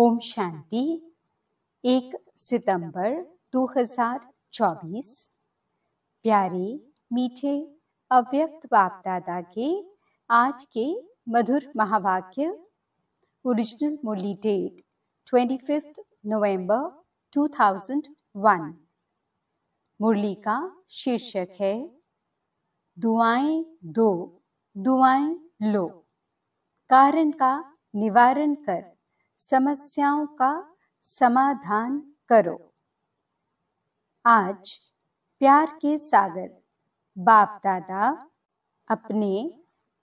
ओम शांति एक सितंबर 2024 प्यारे मीठे अव्यक्त बाप दादा के आज के मधुर महावाक्य original Murli date twenty fifth November two thousand one Murli का शीर्षक है दुआएं दो दुआएं लो कारण का निवारण कर समस्याओं का समाधान करो आज प्यार के सागर बाप दादा अपने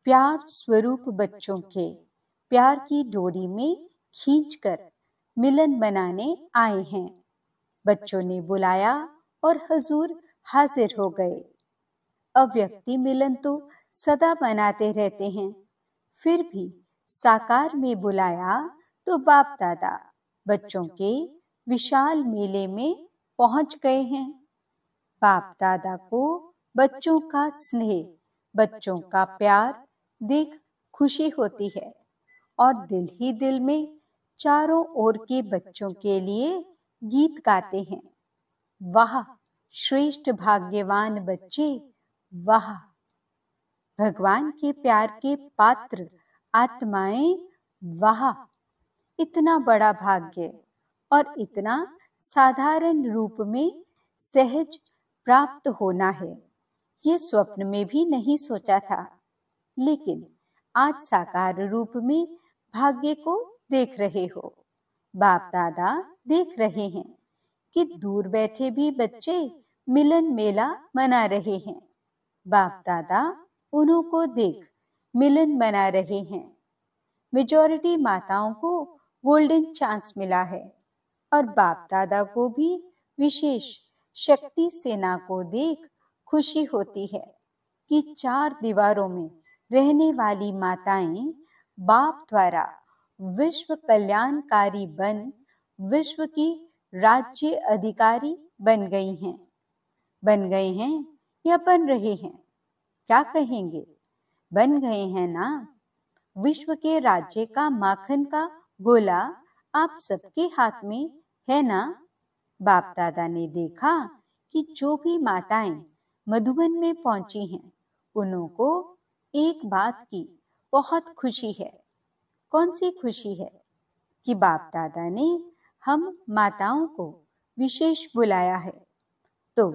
प्यार स्वरूप बच्चों के प्यार की डोरी में खींचकर मिलन बनाने आए हैं बच्चों ने बुलाया और हजूर हाजिर हो गए अव्यक्ति मिलन तो सदा बनाते रहते हैं फिर भी साकार में बुलाया तो बाप दादा बच्चों के विशाल मेले में पहुंच गए हैं बाप दादा को बच्चों का स्नेह बच्चों का प्यार देख खुशी होती है और दिल ही दिल में चारों ओर के बच्चों के लिए गीत गाते हैं वाह श्रेष्ठ भाग्यवान बच्चे वाह भगवान के प्यार के पात्र आत्माएं वाह इतना बड़ा भाग्य और इतना साधारण रूप में सहज प्राप्त होना है ये स्वप्न में भी नहीं सोचा था लेकिन आज साकार रूप में भाग्य को देख रहे हो बाप दादा देख रहे हैं कि दूर बैठे भी बच्चे मिलन मेला मना रहे हैं बाप दादा उन्हों को देख मिलन मना रहे हैं मेजॉरिटी माताओं को गोल्डन चांस मिला है और बाप दादा को भी विशेष शक्ति सेना को देख खुशी होती है कि चार दीवारों में रहने वाली माताएं बाप द्वारा विश्व कल्याणकारी बन विश्व की राज्य अधिकारी बन गई हैं बन गए हैं या बन रहे हैं क्या कहेंगे बन गए हैं ना विश्व के राज्य का माखन का बोला आप सबके हाथ में है ना बाप दादा ने देखा कि जो भी माताएं मधुबन में पहुंची हैं उनको एक बात की बहुत खुशी है कौन सी खुशी है कि बाप दादा ने हम माताओं को विशेष बुलाया है तो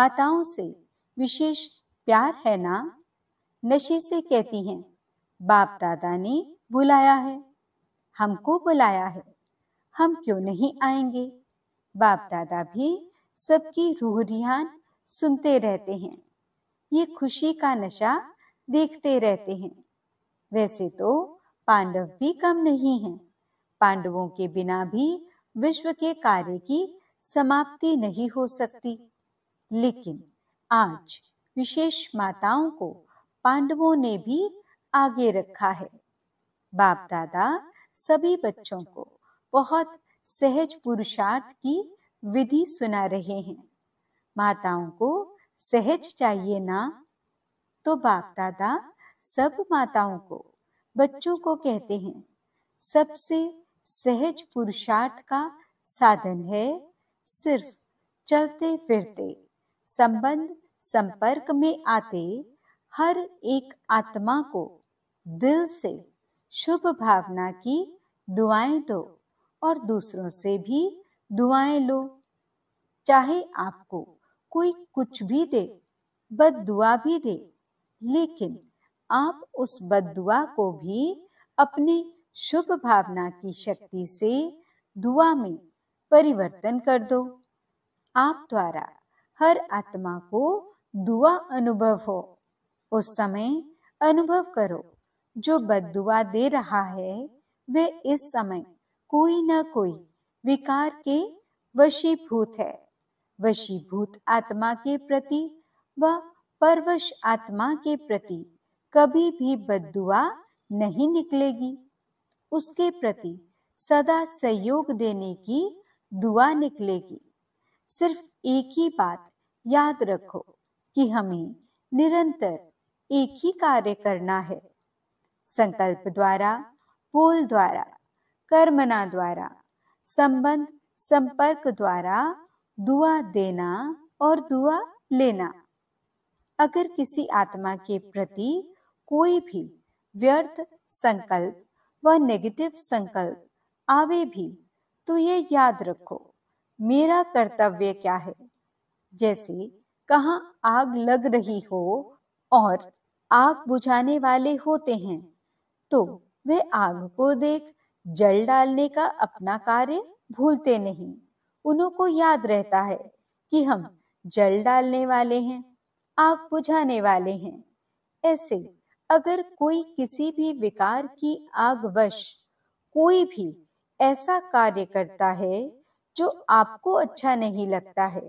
माताओं से विशेष प्यार है ना नशे से कहती हैं बाप दादा ने बुलाया है हमको बुलाया है हम क्यों नहीं आएंगे बाप दादा भी सबकी रूह रिहान सुनते रहते हैं ये खुशी का नशा देखते रहते हैं वैसे तो पांडव भी कम नहीं हैं। पांडवों के बिना भी विश्व के कार्य की समाप्ति नहीं हो सकती लेकिन आज विशेष माताओं को पांडवों ने भी आगे रखा है बाप दादा सभी बच्चों को बहुत सहज पुरुषार्थ की विधि सुना रहे हैं माताओं को सहज चाहिए ना तो बाप दादा सब माताओं को बच्चों को कहते हैं सबसे सहज पुरुषार्थ का साधन है सिर्फ चलते फिरते संबंध संपर्क में आते हर एक आत्मा को दिल से शुभ भावना की दुआएं दो और दूसरों से भी दुआएं लो चाहे आपको कोई कुछ भी दे बद दुआ भी दे लेकिन आप उस बद दुआ को भी अपने शुभ भावना की शक्ति से दुआ में परिवर्तन कर दो आप द्वारा हर आत्मा को दुआ अनुभव हो उस समय अनुभव करो जो बदुआ दे रहा है वे इस समय कोई न कोई विकार के वशीभूत है वशीभूत आत्मा के प्रति व परवश आत्मा के प्रति कभी भी बदुआ नहीं निकलेगी उसके प्रति सदा सहयोग देने की दुआ निकलेगी सिर्फ एक ही बात याद रखो कि हमें निरंतर एक ही कार्य करना है संकल्प द्वारा पुल द्वारा कर्मना द्वारा संबंध संपर्क द्वारा दुआ देना और दुआ लेना अगर किसी आत्मा के प्रति कोई भी व्यर्थ संकल्प व नेगेटिव संकल्प आवे भी तो ये याद रखो मेरा कर्तव्य क्या है जैसे कहाँ आग लग रही हो और आग बुझाने वाले होते हैं तो, तो वे आग को देख जल डालने का अपना कार्य भूलते नहीं उन्हों को याद रहता है कि हम जल डालने वाले हैं आग बुझाने वाले हैं ऐसे अगर कोई किसी भी विकार की आग वश कोई भी ऐसा कार्य करता है जो आपको अच्छा नहीं लगता है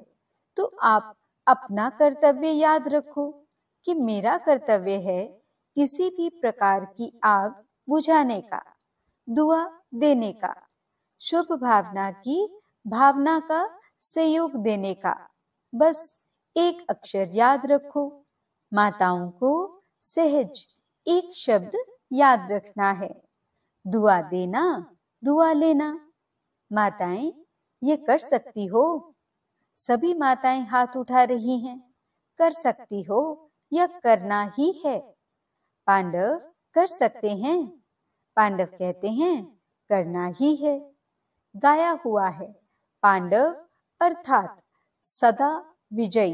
तो आप अपना कर्तव्य याद रखो कि मेरा कर्तव्य है किसी भी प्रकार की आग बुझाने का दुआ देने का शुभ भावना की भावना का सहयोग देने का बस एक अक्षर याद रखो माताओं को सहज एक शब्द याद रखना है दुआ देना दुआ लेना माताएं ये कर सकती हो सभी माताएं हाथ उठा रही हैं कर सकती हो या करना ही है पांडव कर सकते हैं पांडव कहते हैं करना ही है गाया हुआ है पांडव अर्थात सदा विजयी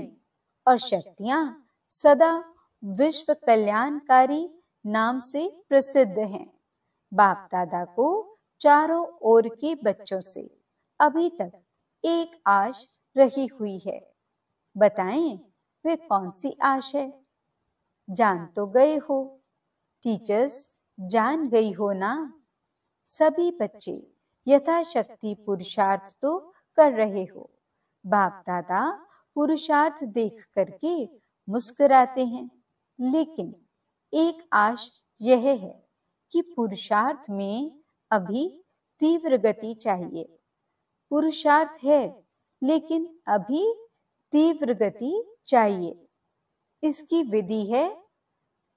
और शक्तियां सदा विश्व कल्याणकारी नाम से प्रसिद्ध हैं। बाप दादा को चारों ओर के बच्चों से अभी तक एक आश रही हुई है बताएं वे कौन सी आश है जान तो गए हो टीचर्स जान गई हो ना सभी बच्चे यथाशक्ति पुरुषार्थ तो कर रहे हो बाप दादा पुरुषार्थ देख करके मुस्कुराते हैं लेकिन एक आश यह है कि पुरुषार्थ में अभी तीव्र गति चाहिए पुरुषार्थ है लेकिन अभी तीव्र गति चाहिए इसकी विधि है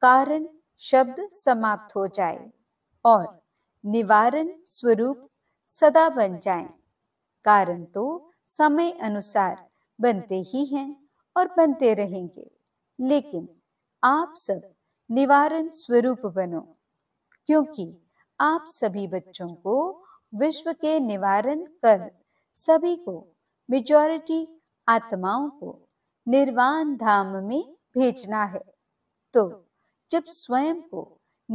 कारण शब्द समाप्त हो जाए और निवारण स्वरूप सदा बन जाए कारण तो समय अनुसार बनते ही हैं और बनते रहेंगे लेकिन आप सब निवारण स्वरूप बनो क्योंकि आप सभी बच्चों को विश्व के निवारण कर सभी को मेजॉरिटी आत्माओं को निर्वाण धाम में भेजना है तो जब स्वयं को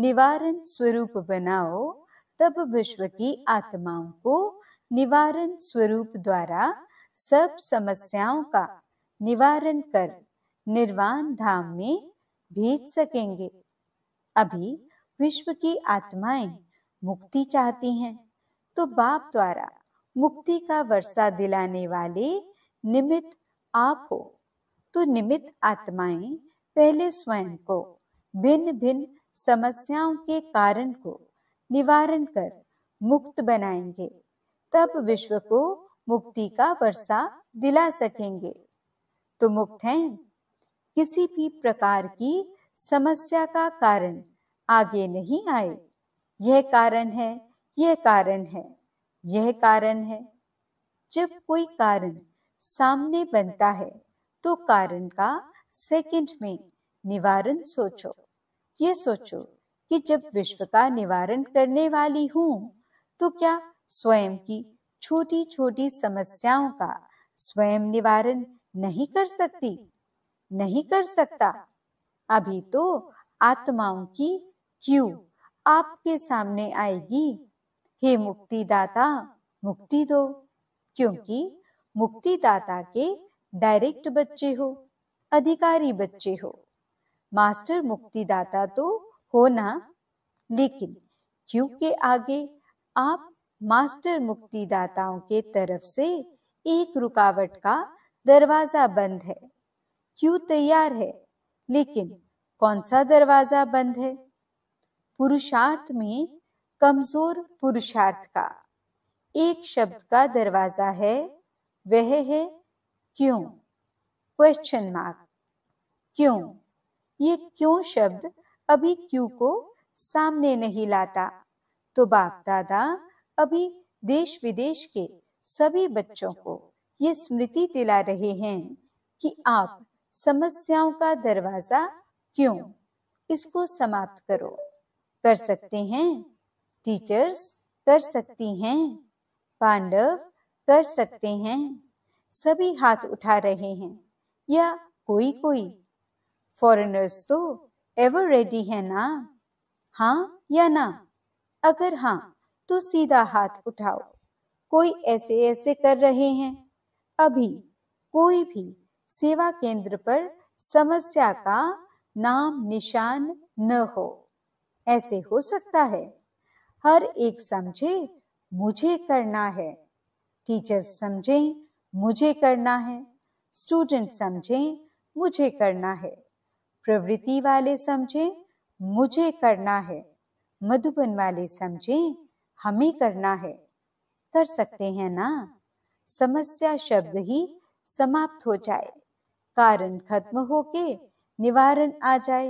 निवारण स्वरूप बनाओ तब विश्व की आत्माओं को निवारण स्वरूप द्वारा सब समस्याओं का निवारण कर निर्वाण धाम में भेज सकेंगे अभी विश्व की आत्माएं मुक्ति चाहती हैं तो बाप द्वारा मुक्ति का वर्षा दिलाने वाले निमित आप हो तो निमित आत्माएं पहले स्वयं को भिन्न भिन्न समस्याओं के कारण को निवारण कर मुक्त बनाएंगे तब विश्व को मुक्ति का वर्षा दिला सकेंगे तो मुक्त हैं किसी भी प्रकार की समस्या का कारण आगे नहीं आए यह कारण है यह कारण है यह कारण है जब कोई कारण सामने बनता है तो कारण का सेकंड में निवारण सोचो ये सोचो कि जब विश्व का निवारण करने वाली हूँ तो क्या स्वयं की छोटी छोटी समस्याओं का स्वयं निवारण नहीं कर सकती नहीं कर सकता अभी तो आत्माओं की क्यों आपके सामने आएगी हे मुक्तिदाता मुक्ति दो क्योंकि मुक्तिदाता के डायरेक्ट बच्चे हो अधिकारी बच्चे हो मास्टर मुक्तिदाता तो हो ना लेकिन क्योंकि आगे आप मास्टर मुक्तिदाताओं के तरफ से एक रुकावट का दरवाजा बंद है क्यों तैयार है लेकिन कौन सा दरवाजा बंद है पुरुषार्थ में कमजोर पुरुषार्थ का एक शब्द का दरवाजा है वह है क्यों क्वेश्चन मार्क क्यों ये क्यों शब्द अभी क्यों को सामने नहीं लाता तो बाप दादा अभी देश विदेश के सभी बच्चों को ये स्मृति दिला रहे हैं कि आप समस्याओं का दरवाजा क्यों इसको समाप्त करो कर सकते हैं टीचर्स कर सकती हैं पांडव कर सकते हैं सभी हाथ उठा रहे हैं या कोई कोई फॉरेनर्स तो एवर रेडी है ना हाँ या ना अगर हाँ तो सीधा हाथ उठाओ कोई ऐसे ऐसे कर रहे हैं अभी कोई भी सेवा केंद्र पर समस्या का नाम निशान न हो ऐसे हो सकता है हर एक समझे मुझे करना है टीचर समझे मुझे करना है स्टूडेंट समझे मुझे करना है प्रवृत्ति वाले समझे मुझे करना है मधुबन वाले समझे हमें करना है कर सकते हैं ना समस्या शब्द ही समाप्त हो जाए कारण खत्म होके निवारण आ जाए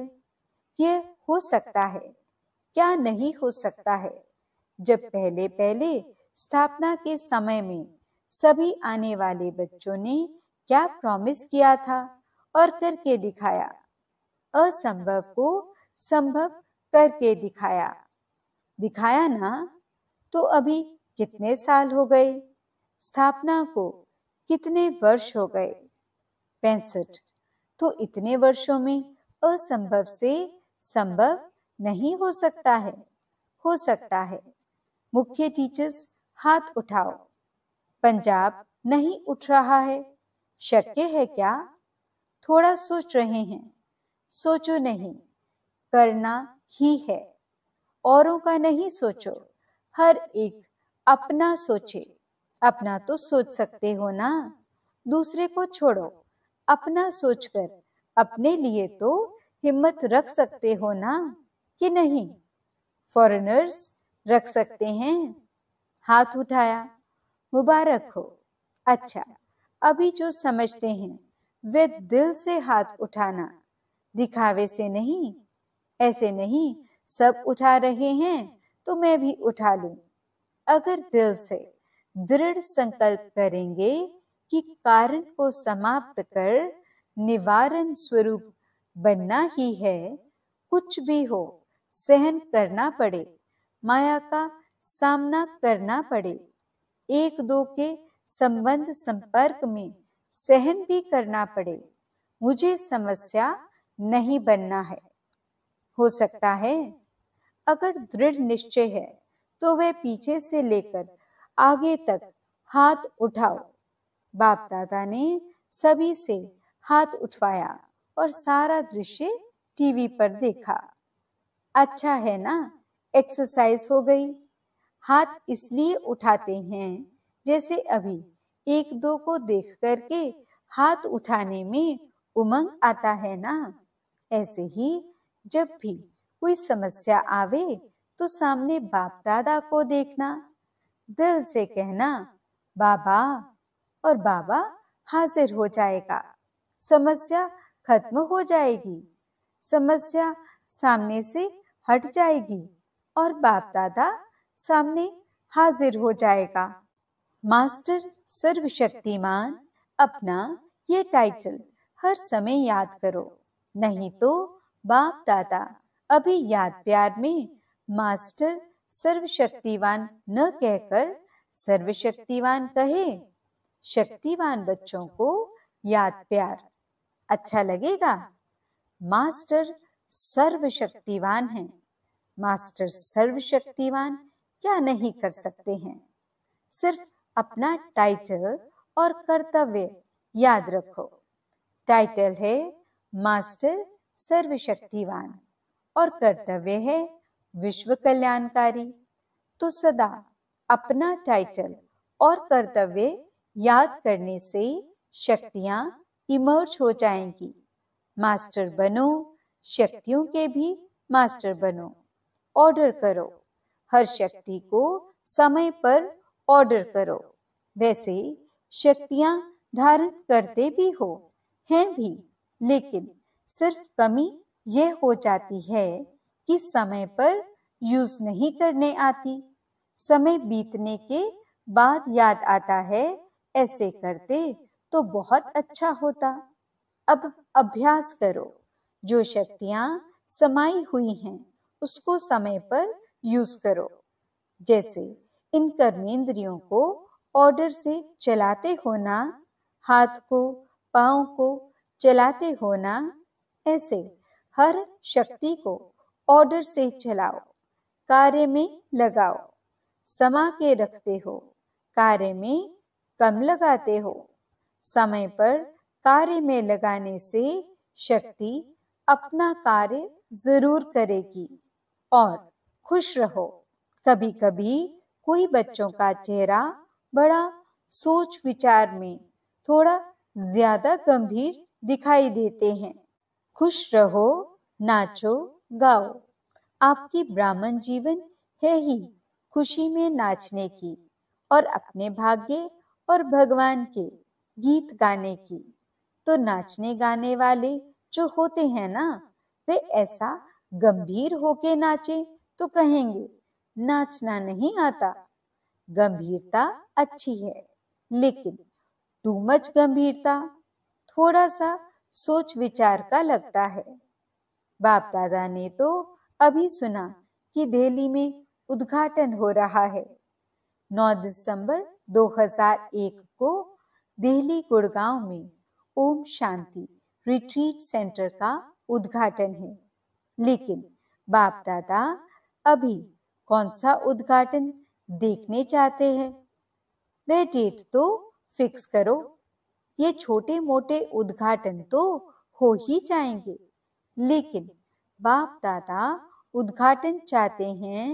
यह हो सकता है क्या नहीं हो सकता है जब पहले पहले स्थापना के समय में सभी आने वाले बच्चों ने क्या प्रॉमिस किया था और करके दिखाया असंभव को संभव करके दिखाया दिखाया ना तो अभी कितने साल हो गए स्थापना को कितने वर्ष हो गए पैंसठ तो इतने वर्षों में असंभव से संभव नहीं हो सकता है हो सकता है मुख्य टीचर्स हाथ उठाओ पंजाब नहीं उठ रहा है शक्य है क्या थोड़ा सोच रहे हैं सोचो नहीं करना ही है औरों का नहीं सोचो हर एक अपना सोचे अपना तो सोच सकते हो ना दूसरे को छोड़ो अपना सोचकर अपने लिए तो हिम्मत रख सकते हो ना कि नहीं फॉरेनर्स रख सकते हैं हाथ उठाया मुबारक हो अच्छा अभी जो समझते हैं वे दिल से हाथ उठाना दिखावे से नहीं ऐसे नहीं सब उठा रहे हैं तो मैं भी उठा लू अगर दिल से दृढ़ संकल्प करेंगे कि कारण को समाप्त कर निवारण स्वरूप बनना ही है कुछ भी हो सहन करना पड़े माया का सामना करना पड़े एक दो के संबंध संपर्क में सहन भी करना पड़े मुझे समस्या नहीं बनना है हो सकता है अगर दृढ़ निश्चय है तो वह पीछे से लेकर आगे तक हाथ उठाओ बाप दादा ने सभी से हाथ उठवाया और सारा दृश्य टीवी पर देखा अच्छा है ना एक्सरसाइज हो गई हाथ इसलिए उठाते हैं जैसे अभी एक दो को देख करके हाथ उठाने में उमंग आता है ना ऐसे ही जब भी कोई समस्या आवे तो सामने बाप दादा को देखना दिल से कहना बाबा और बाबा हाजिर हो जाएगा समस्या खत्म हो जाएगी समस्या सामने से हट जाएगी और बाप दादा सामने हाजिर हो जाएगा मास्टर सर्वशक्तिमान अपना ये टाइटल हर समय याद करो नहीं तो बाप दादा अभी याद प्यार में मास्टर सर्वशक्तिवान न कहकर सर्वशक्तिवान कहे शक्तिवान बच्चों को याद प्यार अच्छा लगेगा मास्टर सर्वशक्तिवान है मास्टर सर्वशक्तिवान क्या नहीं कर सकते हैं सिर्फ अपना टाइटल और कर्तव्य याद रखो टाइटल है मास्टर सर्वशक्तिवान और कर्तव्य है विश्व कल्याणकारी तो सदा अपना टाइटल और कर्तव्य याद करने से शक्तियां इमर्ज हो जाएंगी मास्टर बनो शक्तियों के भी मास्टर बनो ऑर्डर करो हर शक्ति को समय पर ऑर्डर करो वैसे शक्तियां धारण करते भी हो हैं भी लेकिन सिर्फ कमी यह हो जाती है कि समय पर यूज नहीं करने आती समय बीतने के बाद याद आता है ऐसे करते तो बहुत अच्छा होता अब अभ्यास करो जो शक्तियाँ समाई हुई हैं उसको समय पर यूज करो जैसे इन कर्मेंद्रियों को ऑर्डर से चलाते होना हाथ को पाओ को चलाते हो ना ऐसे हर शक्ति को ऑर्डर से चलाओ कार्य में लगाओ समा के रखते हो कार्य में कम लगाते हो समय पर कार्य में लगाने से शक्ति अपना कार्य जरूर करेगी और खुश रहो कभी कभी कोई बच्चों का चेहरा बड़ा सोच विचार में थोड़ा ज्यादा गंभीर दिखाई देते हैं खुश रहो नाचो गाओ आपकी ब्राह्मण जीवन है ही खुशी में नाचने की और अपने भाग्य और भगवान के गीत गाने की तो नाचने गाने वाले जो होते हैं ना वे ऐसा गंभीर होके नाचे तो कहेंगे नाचना नहीं आता गंभीरता अच्छी है लेकिन टू मच गंभीरता थोड़ा सा सोच विचार का लगता है बाप दादा ने तो अभी सुना कि दिल्ली में उद्घाटन हो रहा है 9 दिसंबर 2001 को दिल्ली गुड़गांव में ओम शांति रिट्रीट सेंटर का उद्घाटन है लेकिन बाप दादा अभी कौन सा उद्घाटन देखने चाहते हैं वह डेट तो फिक्स करो ये छोटे मोटे उद्घाटन तो हो ही जाएंगे लेकिन बाप दादा उद्घाटन चाहते हैं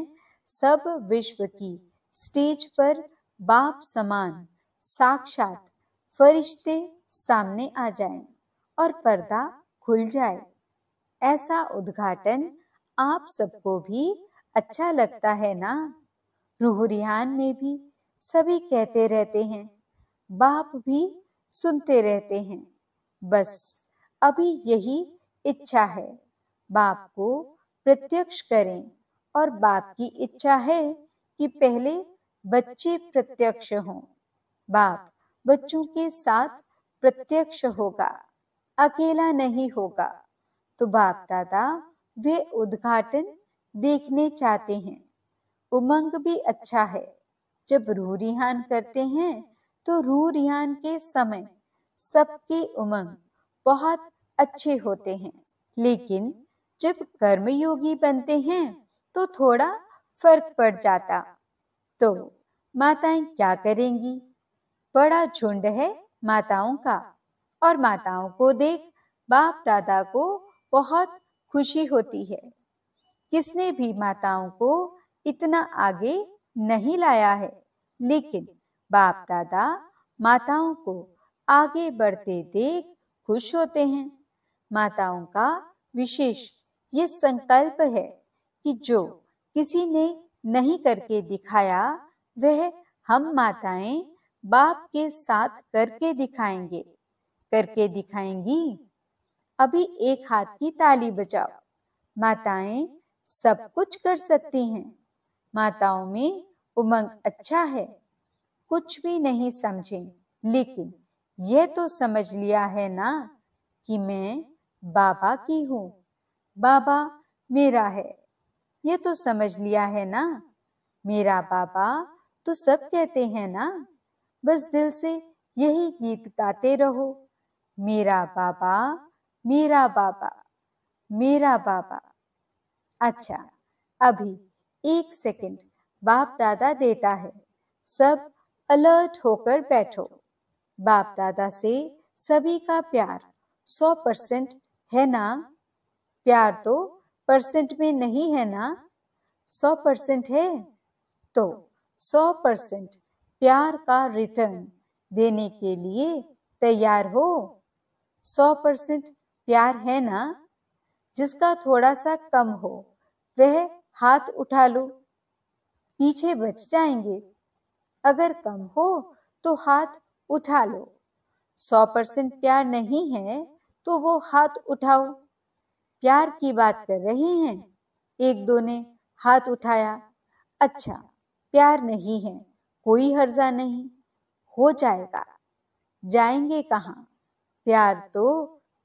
सब विश्व की स्टेज पर बाप समान साक्षात फरिश्ते सामने आ जाएं और पर्दा खुल जाए ऐसा उद्घाटन आप सबको भी अच्छा लगता है ना रूहरिहान में भी सभी कहते रहते हैं बाप भी सुनते रहते हैं बस अभी यही इच्छा है बाप को प्रत्यक्ष करें और बाप की इच्छा है कि पहले बच्चे प्रत्यक्ष हों बाप बच्चों के साथ प्रत्यक्ष होगा अकेला नहीं होगा तो बाप दादा वे उद्घाटन देखने चाहते हैं उमंग भी अच्छा है जब रूह रिहान करते हैं तो रू रियान के समय सबकी उमंग बहुत अच्छे होते हैं लेकिन जब कर्मयोगी बनते हैं तो थोड़ा फर्क पड़ जाता तो माताएं क्या करेंगी बड़ा झुंड है माताओं का और माताओं को देख बाप दादा को बहुत खुशी होती है किसने भी माताओं को इतना आगे नहीं लाया है लेकिन बाप दादा माताओं को आगे बढ़ते देख खुश होते हैं माताओं का विशेष ये संकल्प है कि जो किसी ने नहीं करके दिखाया वह हम माताएं बाप के साथ करके दिखाएंगे करके दिखाएंगी अभी एक हाथ की ताली बजाओ माताएं सब कुछ कर सकती हैं माताओं में उमंग अच्छा है कुछ भी नहीं समझेंगे लेकिन यह तो समझ लिया है ना कि मैं बाबा की हूँ बाबा मेरा है ये तो समझ लिया है ना मेरा बाबा तो सब कहते हैं ना बस दिल से यही गीत गाते रहो मेरा बाबा मेरा बाबा मेरा बाबा अच्छा अभी एक सेकंड बाप दादा देता है सब अलर्ट होकर बैठो बाप दादा से सभी का प्यार सौ परसेंट है ना प्यार तो परसेंट में नहीं है ना सौ परसेंट है तो सौ परसेंट प्यार का रिटर्न देने के लिए तैयार हो सौ परसेंट प्यार है ना जिसका थोड़ा सा कम हो वह हाथ उठा लो पीछे बच जाएंगे अगर कम हो तो हाथ उठा लो सौ परसेंट प्यार नहीं है तो वो हाथ उठाओ प्यार की बात कर रहे हैं एक दो ने हाथ उठाया अच्छा प्यार नहीं है कोई हर्जा नहीं हो जाएगा जाएंगे कहाँ प्यार तो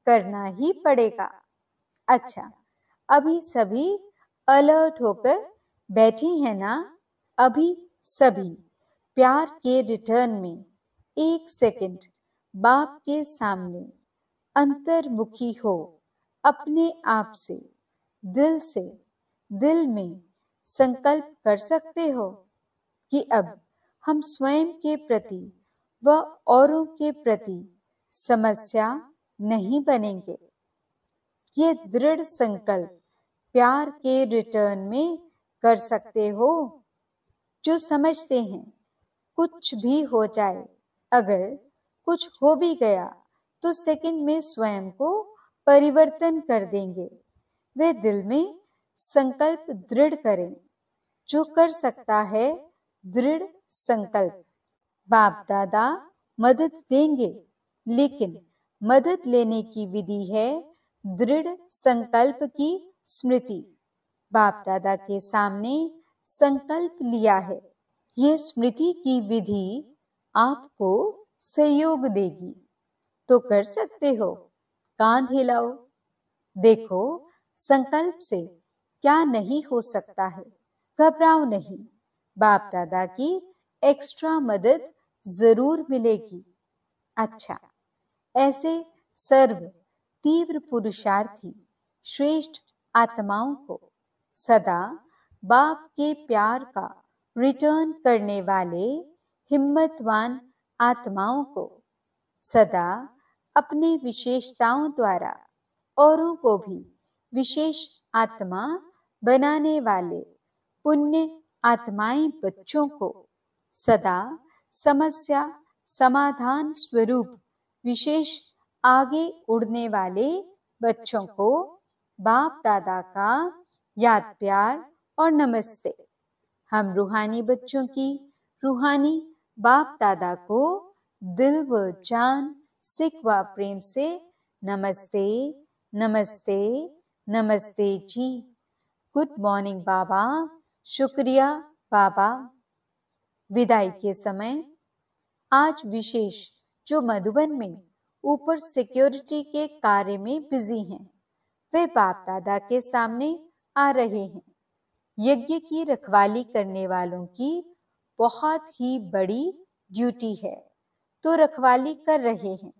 करना ही पड़ेगा अच्छा अभी सभी अलर्ट होकर बैठे हैं ना अभी सभी प्यार के रिटर्न में एक सेकंड बाप के सामने अंतर्मुखी हो अपने आप से दिल से दिल में संकल्प कर सकते हो कि अब हम स्वयं के प्रति व औरों के प्रति समस्या नहीं बनेंगे ये दृढ़ संकल्प प्यार के रिटर्न में कर सकते हो जो समझते हैं कुछ भी हो जाए अगर कुछ हो भी गया तो सेकंड में स्वयं को परिवर्तन कर देंगे वे दिल में संकल्प दृढ़ करें जो कर सकता है दृढ़ संकल्प बाप दादा मदद देंगे लेकिन मदद लेने की विधि है दृढ़ संकल्प की स्मृति बाप दादा के सामने संकल्प लिया है ये स्मृति की विधि आपको सहयोग देगी तो कर सकते हो कांध हिलाओ देखो संकल्प से क्या नहीं हो सकता है घबराओ नहीं बाप दादा की एक्स्ट्रा मदद जरूर मिलेगी अच्छा ऐसे सर्व तीव्र पुरुषार्थी श्रेष्ठ आत्माओं को सदा बाप के प्यार का रिटर्न करने वाले हिम्मतवान आत्माओं को सदा अपने विशेषताओं द्वारा औरों को भी विशेष आत्मा बनाने वाले पुण्य आत्माएं बच्चों को सदा समस्या समाधान स्वरूप विशेष आगे उड़ने वाले बच्चों को बाप दादा का याद प्यार और नमस्ते हम रूहानी बच्चों की रूहानी बाप दादा को दिल व जान सिख व प्रेम से नमस्ते नमस्ते नमस्ते जी गुड मॉर्निंग बाबा शुक्रिया बाबा विदाई के समय आज विशेष जो मधुबन में ऊपर सिक्योरिटी के कार्य में बिजी हैं वे बाप दादा के सामने आ रहे हैं यज्ञ की रखवाली करने वालों की बहुत ही बड़ी ड्यूटी है तो रखवाली कर रहे हैं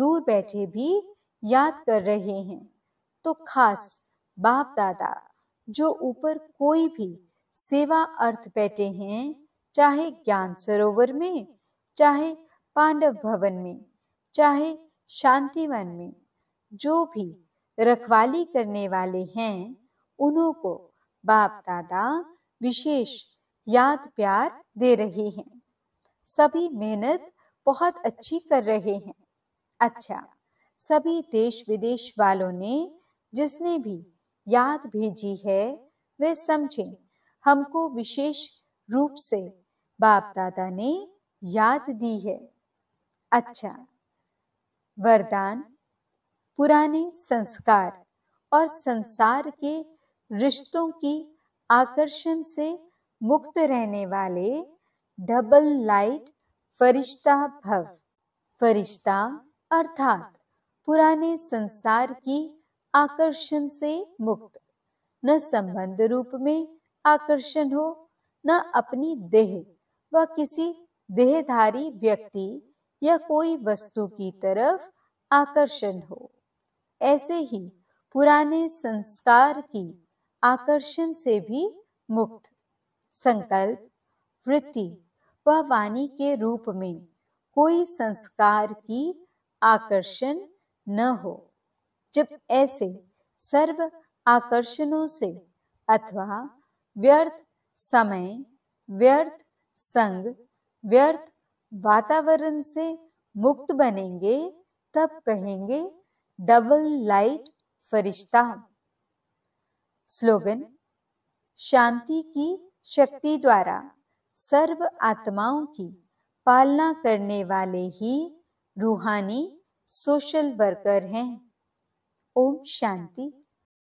दूर बैठे भी याद कर रहे हैं तो खास बाप दादा जो ऊपर कोई भी सेवा अर्थ बैठे हैं चाहे ज्ञान सरोवर में चाहे पांडव भवन में चाहे शांतिवन में जो भी रखवाली करने वाले हैं उन्हों को बाप दादा विशेष याद प्यार दे रहे हैं सभी मेहनत बहुत अच्छी कर रहे हैं अच्छा सभी देश विदेश वालों ने जिसने भी याद भेजी है वे समझे हमको विशेष रूप से बाप दादा ने याद दी है अच्छा वरदान पुराने संस्कार और संसार के रिश्तों की आकर्षण से मुक्त रहने वाले डबल लाइट फरिश्ता भव फरिश्ता अर्थात पुराने संसार की आकर्षण से मुक्त न संबंध रूप में आकर्षण हो न अपनी देह व किसी देहधारी व्यक्ति या कोई वस्तु की तरफ आकर्षण हो ऐसे ही पुराने संस्कार की आकर्षण से भी मुक्त संकल्प वृत्ति व वाणी के रूप में कोई संस्कार की आकर्षण न हो जब ऐसे सर्व आकर्षणों से अथवा व्यर्थ समय व्यर्थ संग व्यर्थ वातावरण से मुक्त बनेंगे तब कहेंगे डबल लाइट फरिश्ता स्लोगन शांति की शक्ति द्वारा सर्व आत्माओं की पालना करने वाले ही रूहानी सोशल वर्कर हैं ओम शांति